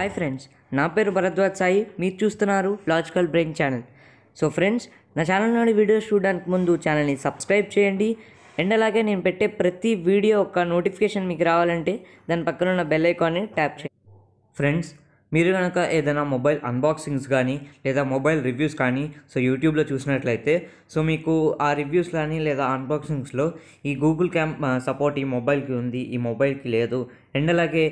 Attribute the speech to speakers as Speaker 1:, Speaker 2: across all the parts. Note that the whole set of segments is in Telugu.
Speaker 1: హాయ్ ఫ్రెండ్స్ నా పేరు భరద్వాజ్ సాయి మీరు చూస్తున్నారు logical brain channel so friends నా ఛానల్లోని వీడియోస్ చూడడానికి ముందు ఛానల్ని సబ్స్క్రైబ్ చేయండి అండ్ అలాగే నేను పెట్టే ప్రతి వీడియో ఒక నోటిఫికేషన్ మీకు రావాలంటే దాని పక్కన ఉన్న బెల్ ఐకాన్ని ట్యాప్ చేయండి ఫ్రెండ్స్ మీరు కనుక ఏదైనా మొబైల్ అన్బాక్సింగ్స్ కానీ లేదా మొబైల్ రివ్యూస్ కానీ సో యూట్యూబ్లో చూసినట్లయితే సో మీకు ఆ రివ్యూస్ కానీ లేదా అన్బాక్సింగ్స్లో ఈ గూగుల్ క్యామ్ సపోర్ట్ ఈ మొబైల్కి ఉంది ఈ మొబైల్కి లేదు అండ్ అలాగే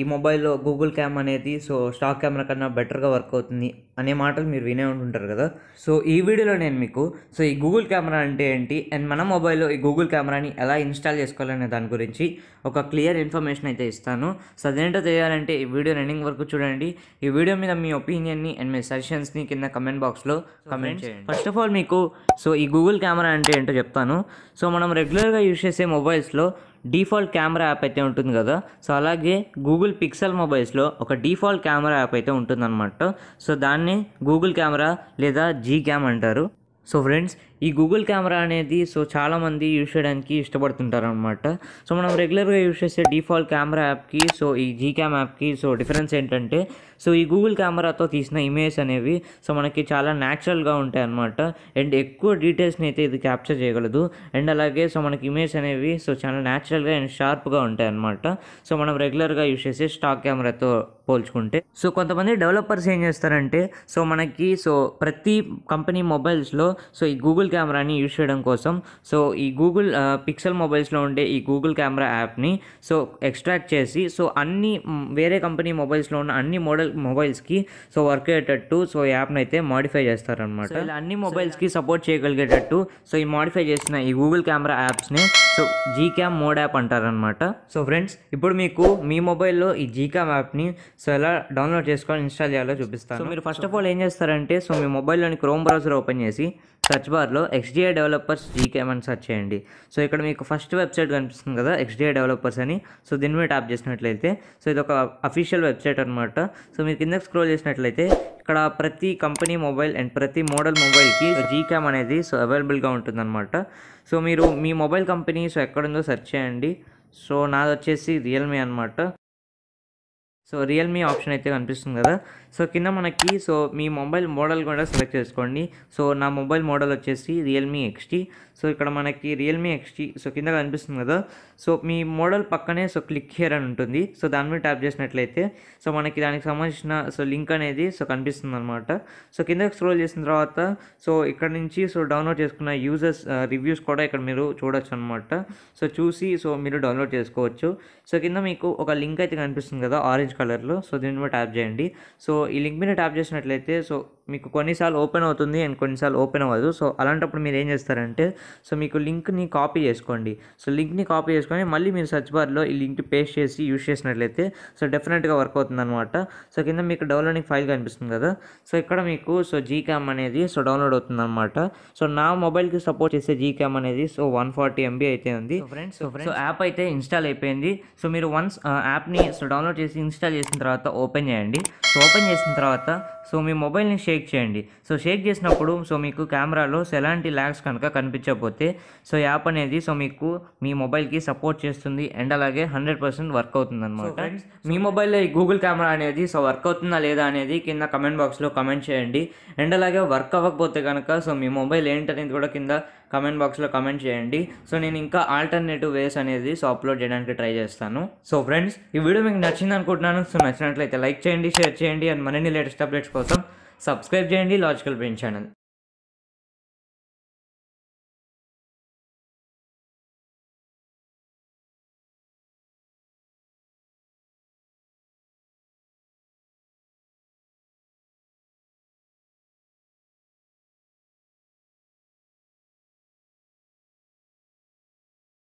Speaker 1: ఈ మొబైల్లో గూగుల్ క్యామ్ అనేది సో స్టాక్ కెమెరా కన్నా బెటర్గా వర్క్ అవుతుంది అనే మాటలు మీరు వినే ఉంటుంటారు కదా సో ఈ వీడియోలో నేను మీకు సో ఈ గూగుల్ కెమెరా అంటే ఏంటి అండ్ మన మొబైల్లో ఈ గూగుల్ కెమెరాని ఎలా ఇన్స్టాల్ చేసుకోవాలనే దాని గురించి ఒక క్లియర్ ఇన్ఫర్మేషన్ అయితే ఇస్తాను సో అదేంటో తెలియాలంటే ఈ వీడియో రన్నింగ్ వరకు చూడండి చూడండి ఈ వీడియో మీద మీ ఒపీనియన్ని అండ్ మీ సజెషన్స్ని కింద కమెంట్ బాక్స్లో కమెంట్ చేయండి ఫస్ట్ ఆఫ్ ఆల్ మీకు సో ఈ గూగుల్ కెమెరా అంటే ఏంటో చెప్తాను సో మనం రెగ్యులర్గా యూజ్ చేసే మొబైల్స్లో డిఫాల్ట్ కెమెరా యాప్ అయితే ఉంటుంది కదా సో అలాగే గూగుల్ పిక్సెల్ మొబైల్స్లో ఒక డిఫాల్ట్ కెమెరా యాప్ అయితే ఉంటుందన్నమాట సో దాన్ని గూగుల్ కెమెరా లేదా జీ క్యామ్ అంటారు సో ఫ్రెండ్స్ ఈ గూగుల్ కెమెరా అనేది సో చాలామంది యూజ్ చేయడానికి ఇష్టపడుతుంటారు అనమాట సో మనం రెగ్యులర్గా యూజ్ చేసే డిఫాల్ట్ కెమెరా యాప్కి సో ఈ జీ క్యామ్ యాప్కి సో డిఫరెన్స్ ఏంటంటే సో ఈ గూగుల్ కెమెరాతో తీసిన ఇమేజ్ అనేవి సో మనకి చాలా న్యాచురల్గా ఉంటాయి అనమాట అండ్ ఎక్కువ డీటెయిల్స్ని అయితే ఇది క్యాప్చర్ చేయగలదు అండ్ అలాగే సో మనకి ఇమేజ్ అనేవి సో చాలా న్యాచురల్గా అండ్ షార్ప్గా ఉంటాయి అనమాట సో మనం రెగ్యులర్గా యూజ్ చేసే స్టాక్ కెమెరాతో పోల్చుకుంటే సో కొంతమంది డెవలపర్స్ ఏం చేస్తారంటే సో మనకి సో ప్రతి కంపెనీ మొబైల్స్లో సో ఈ గూగుల్ కెమెరాని యూజ్ చేయడం కోసం సో ఈ గూగుల్ పిక్సెల్ మొబైల్స్లో ఉండే ఈ గూగుల్ కెమెరా యాప్ని సో ఎక్స్ట్రాక్ట్ చేసి సో అన్ని వేరే కంపెనీ మొబైల్స్లో ఉన్న అన్ని మోడల్ మొబైల్స్కి సో వర్క్ అయ్యేటట్టు సో యాప్ని అయితే మాడిఫై చేస్తారనమాట ఇలా అన్ని మొబైల్స్కి సపోర్ట్ చేయగలిగేటట్టు సో ఈ మాడిఫై చేసిన ఈ గూగుల్ కెమెరా యాప్స్ని so G cam mod app అంటారనమాట సో ఫ్రెండ్స్ ఇప్పుడు మీకు మీ మొబైల్లో ఈ జీ క్యామ్ యాప్ని సో ఎలా డౌన్లోడ్ చేసుకొని ఇన్స్టాల్ చేయాలో చూపిస్తాను సో మీరు ఫస్ట్ ఆఫ్ ఆల్ ఏం చేస్తారంటే సో మీ మొబైల్లోని క్రోమ్ బ్రౌజర్ ఓపెన్ చేసి సర్చ్ బార్లో ఎక్స్డిఐ డెవలపర్స్ జీకేఎం అని సర్చ్ చేయండి సో ఇక్కడ మీకు ఫస్ట్ వెబ్సైట్ కనిపిస్తుంది కదా ఎక్స్డిఐ డెవలపర్స్ అని సో దీని మీద ట్యాప్ చేసినట్లయితే సో ఇది ఒక అఫీషియల్ వెబ్సైట్ అనమాట సో మీరు కిందకి స్క్రోల్ చేసినట్లయితే ఇక్కడ ప్రతి కంపెనీ మొబైల్ అండ్ ప్రతి మోడల్ మొబైల్కి జీకామ్ అనేది సో అవైలబుల్గా అనమాట సో మీరు మీ మొబైల్ కంపెనీ సో ఎక్కడుందో సెర్చ్ చేయండి సో నాది వచ్చేసి రియల్మీ అనమాట సో రియల్మీ ఆప్షన్ అయితే కనిపిస్తుంది కదా సో కింద మనకి సో మీ మొబైల్ మోడల్ కూడా సెలెక్ట్ చేసుకోండి సో నా మొబైల్ మోడల్ వచ్చేసి రియల్మీ ఎక్స్టీ సో ఇక్కడ మనకి రియల్మీ ఎక్స్టీ సో కింద కనిపిస్తుంది కదా సో మీ మోడల్ పక్కనే సో క్లిక్ హియర్ అని ఉంటుంది సో దాని మీద ట్యాప్ చేసినట్లయితే సో మనకి దానికి సంబంధించిన సో లింక్ అనేది సో కనిపిస్తుంది అనమాట సో కింద స్క్రోల్ చేసిన తర్వాత సో ఇక్కడ నుంచి సో డౌన్లోడ్ చేసుకున్న యూజర్స్ రివ్యూస్ కూడా ఇక్కడ మీరు చూడొచ్చు అనమాట సో చూసి సో మీరు డౌన్లోడ్ చేసుకోవచ్చు సో కింద మీకు ఒక లింక్ అయితే కనిపిస్తుంది కదా ఆరెంజ్ కలర్లో సో దీని మీద ట్యాప్ చేయండి సో ఈ లింక్ మీద ట్యాప్ చేసినట్లయితే సో మీకు కొన్నిసార్లు ఓపెన్ అవుతుంది అండ్ కొన్నిసార్లు ఓపెన్ అవ్వదు సో అలాంటప్పుడు మీరు ఏం చేస్తారంటే సో మీకు లింక్ని కాపీ చేసుకోండి సో లింక్ని కాపీ చేసుకొని మళ్ళీ మీరు సర్చ్ బార్లో ఈ లింక్ని పేస్ట్ చేసి యూజ్ చేసినట్లయితే సో డెఫినెట్గా వర్క్ అవుతుంది అనమాట సో కింద మీకు డౌన్లోడింగ్ ఫైల్ కనిపిస్తుంది కదా సో ఇక్కడ మీకు సో జీ క్యామ్ అనేది సో డౌన్లోడ్ అవుతుంది అనమాట సో నా మొబైల్కి సపోర్ట్ చేసే జీ క్యామ్ అనేది సో వన్ ఫార్టీ ఎంబీ అయితే ఉంది ఫ్రెండ్స్ సో యాప్ అయితే ఇన్స్టాల్ అయిపోయింది సో మీరు వన్స్ యాప్ని సో డౌన్లోడ్ చేసి ఇన్స్టాల్ ఇన్స్టాల్ చేసిన తర్వాత ఓపెన్ చేయండి సో ఓపెన్ చేసిన తర్వాత సో మీ మొబైల్ని షేక్ చేయండి సో షేక్ చేసినప్పుడు సో మీకు కెమెరాలో ఎలాంటి ల్యాగ్స్ కనుక కనిపించకపోతే సో యాప్ అనేది సో మీకు మీ మొబైల్కి సపోర్ట్ చేస్తుంది అండ్ అలాగే హండ్రెడ్ పర్సెంట్ వర్క్ అవుతుంది అనమాట మీ మొబైల్లో ఈ గూగుల్ కెమెరా అనేది సో వర్క్ అవుతుందా లేదా అనేది కింద కమెంట్ బాక్స్లో కమెంట్ చేయండి అండ్ అలాగే వర్క్ అవ్వకపోతే కనుక సో మీ మొబైల్ ఏంటనేది కూడా కింద కమెంట్ బాక్స్లో కమెంట్ చేయండి సో నేను ఇంకా ఆల్టర్నేటివ్ వేస్ అనేది సో అప్లోడ్ చేయడానికి ట్రై చేస్తాను సో ఫ్రెండ్స్ ఈ వీడియో మీకు నచ్చింది అనుకుంటున్నాను సో నచ్చినట్లయితే లైక్ చేయండి షేర్ చేయండి అండ్ మరిన్ని లేటెస్ట్ అప్డేట్స్ కోసం సబ్స్క్రైబ్ చేయండి లాజికల్ బ్రెయిన్ ఛానల్